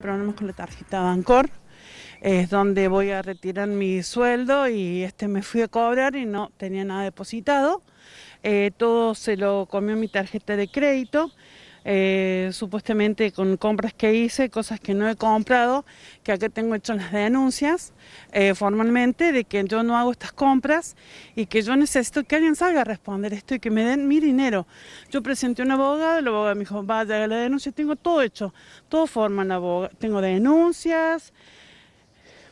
Problemas con la tarjeta Bancor, es donde voy a retirar mi sueldo y este me fui a cobrar y no tenía nada depositado. Eh, todo se lo comió mi tarjeta de crédito. Eh, supuestamente con compras que hice, cosas que no he comprado, que acá tengo hecho las denuncias eh, formalmente de que yo no hago estas compras y que yo necesito que alguien salga a responder esto y que me den mi dinero. Yo presenté a un abogado, el abogado me dijo, vaya, la denuncia, tengo todo hecho, todo forma en la tengo denuncias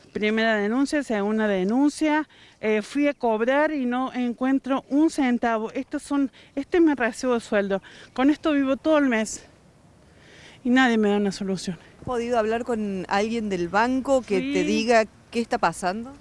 primera denuncia, segunda denuncia, eh, fui a cobrar y no encuentro un centavo. Estos son, este es mi recibo de sueldo. Con esto vivo todo el mes y nadie me da una solución. ¿Has podido hablar con alguien del banco que te diga qué está pasando?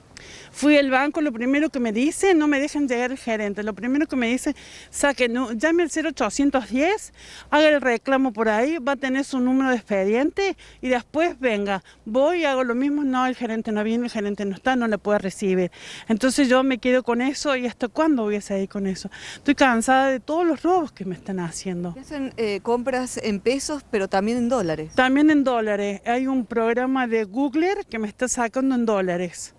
Fui al banco, lo primero que me dice, no me dejan llegar el gerente, lo primero que me dice, saque, llame al 0810, haga el reclamo por ahí, va a tener su número de expediente y después venga, voy y hago lo mismo, no, el gerente no viene, el gerente no está, no le puedo recibir. Entonces yo me quedo con eso y hasta cuándo voy a seguir con eso. Estoy cansada de todos los robos que me están haciendo. Hacen eh, compras en pesos, pero también en dólares. También en dólares. Hay un programa de Google que me está sacando en dólares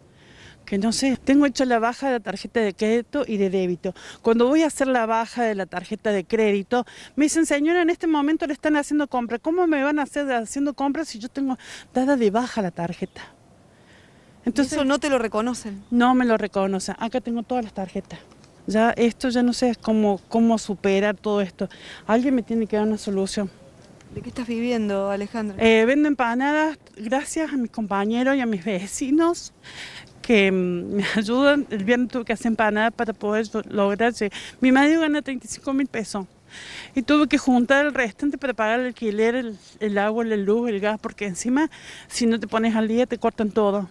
que no sé, tengo hecho la baja de la tarjeta de crédito y de débito. Cuando voy a hacer la baja de la tarjeta de crédito, me dicen, señora, en este momento le están haciendo compra. ¿Cómo me van a hacer haciendo compras si yo tengo dada de baja la tarjeta? Entonces, ¿Eso no te lo reconocen? No me lo reconocen. Acá tengo todas las tarjetas. Ya esto ya no sé cómo, cómo superar todo esto. Alguien me tiene que dar una solución. ¿De qué estás viviendo, Alejandro eh, vendo empanadas gracias a mis compañeros y a mis vecinos que mm, me ayudan. El viernes tuve que hacer empanadas para poder lograrse. Mi madre gana 35 mil pesos y tuve que juntar el restante para pagar el alquiler, el, agua, la luz, el gas, porque encima si no te pones al día te cortan todo.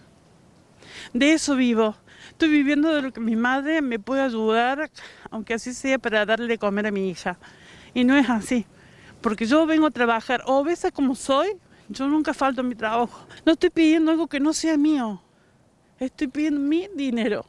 De eso vivo. Estoy viviendo de lo que mi madre me puede ayudar, aunque así sea, para darle de comer a mi hija. Y no es así, porque yo vengo a trabajar obesa como soy, yo nunca falto mi trabajo. No estoy pidiendo algo que no sea mío. Estoy pidiendo mi dinero.